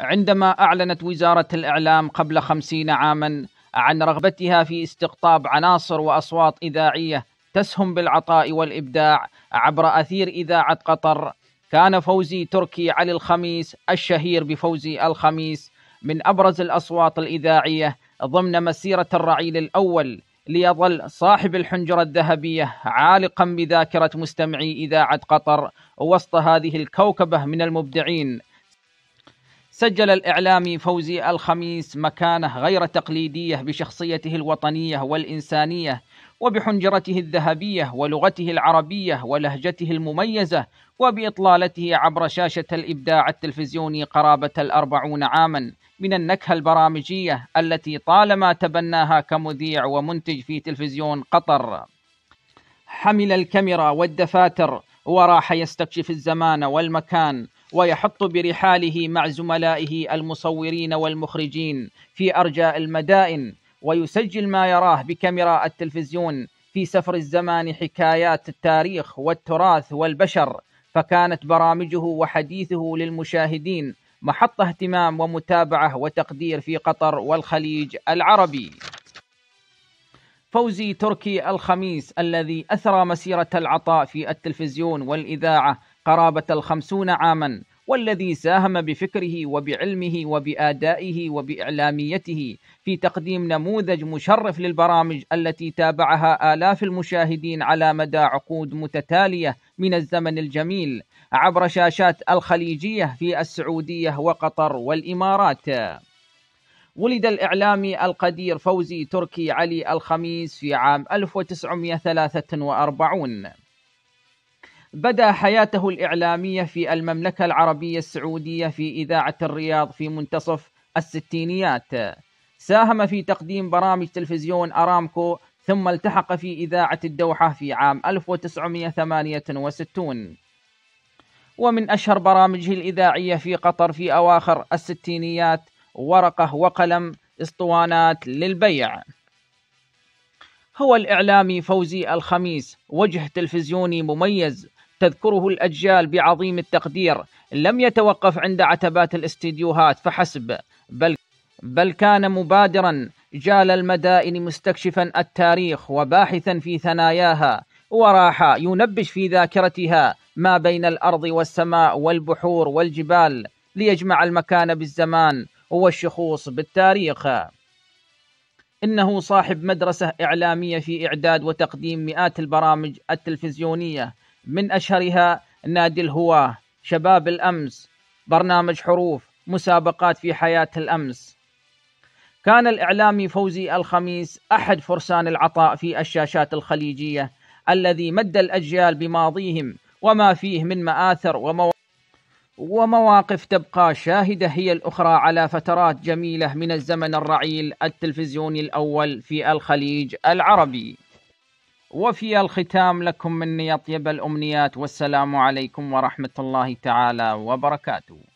عندما أعلنت وزارة الإعلام قبل خمسين عاما عن رغبتها في استقطاب عناصر وأصوات إذاعية تسهم بالعطاء والإبداع عبر أثير إذاعة قطر كان فوزي تركي علي الخميس الشهير بفوزي الخميس من أبرز الأصوات الإذاعية ضمن مسيرة الرعيل الأول ليظل صاحب الحنجرة الذهبية عالقا بذاكرة مستمعي إذاعة قطر وسط هذه الكوكبة من المبدعين سجل الإعلامي فوزي الخميس مكانة غير تقليدية بشخصيته الوطنية والإنسانية وبحنجرته الذهبية ولغته العربية ولهجته المميزة وبإطلالته عبر شاشة الإبداع التلفزيوني قرابة الأربعون عاما من النكهة البرامجية التي طالما تبناها كمذيع ومنتج في تلفزيون قطر حمل الكاميرا والدفاتر وراح يستكشف الزمان والمكان ويحط برحاله مع زملائه المصورين والمخرجين في أرجاء المدائن ويسجل ما يراه بكاميرا التلفزيون في سفر الزمان حكايات التاريخ والتراث والبشر فكانت برامجه وحديثه للمشاهدين محط اهتمام ومتابعه وتقدير في قطر والخليج العربي. فوزي تركي الخميس الذي اثرى مسيره العطاء في التلفزيون والاذاعه قرابة الخمسون عاما والذي ساهم بفكره وبعلمه وبادائه وباعلاميته في تقديم نموذج مشرف للبرامج التي تابعها الاف المشاهدين على مدى عقود متتاليه من الزمن الجميل عبر شاشات الخليجيه في السعوديه وقطر والامارات. ولد الإعلامي القدير فوزي تركي علي الخميس في عام 1943 بدأ حياته الإعلامية في المملكة العربية السعودية في إذاعة الرياض في منتصف الستينيات ساهم في تقديم برامج تلفزيون أرامكو ثم التحق في إذاعة الدوحة في عام 1968 ومن أشهر برامجه الإذاعية في قطر في أواخر الستينيات ورقة وقلم اسطوانات للبيع هو الإعلامي فوزي الخميس وجه تلفزيوني مميز تذكره الأجيال بعظيم التقدير لم يتوقف عند عتبات الاستديوهات فحسب بل بل كان مبادرا جال المدائن مستكشفا التاريخ وباحثا في ثناياها وراح ينبش في ذاكرتها ما بين الأرض والسماء والبحور والجبال ليجمع المكان بالزمان والشخوص بالتاريخ إنه صاحب مدرسة إعلامية في إعداد وتقديم مئات البرامج التلفزيونية من أشهرها نادي الهواة شباب الأمس برنامج حروف مسابقات في حياة الأمس كان الإعلامي فوزي الخميس أحد فرسان العطاء في الشاشات الخليجية الذي مد الأجيال بماضيهم وما فيه من مآثر ومواقف ومواقف تبقى شاهدة هي الأخرى على فترات جميلة من الزمن الرعيل التلفزيوني الأول في الخليج العربي وفي الختام لكم مني أطيب الأمنيات والسلام عليكم ورحمة الله تعالى وبركاته